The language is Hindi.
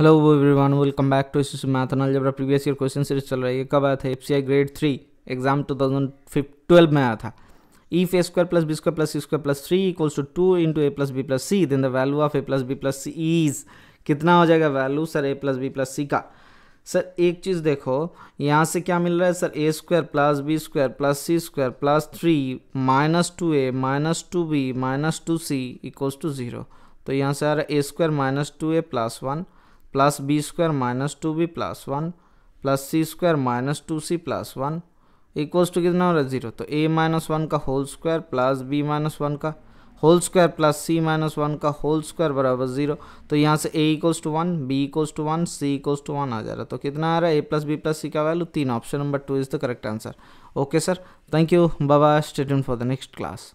hello everyone welcome back to इस math algebra previous year question series चल रही है कब आया था F grade three exam two thousand twelve में आया था if A square plus B square plus C square plus three equals to two into A plus B plus C then the value of A plus B plus C is कितना हो जाएगा value sir A plus B plus C का सर एक चीज़ देखो यहाँ से क्या मिल रहा है sir A square plus B square plus C square plus three minus two A minus two B minus two C equals to zero तो यहाँ से आ रहा है A square minus two A plus one plus B square minus two B plus one plus C square minus two C plus one equals to कितना हो रहा है जीरो तो ए माइनस वन का whole square plus B minus one का whole square plus C minus one का होल स्क्वायर बराबर जीरो तो यहाँ से A equals to one B equals to one C equals to one आ जा रहा है तो कितना आ रहा है A plus B plus C का वैल्यू तीन option number two is the correct answer okay sir thank you बाबा stay for the next class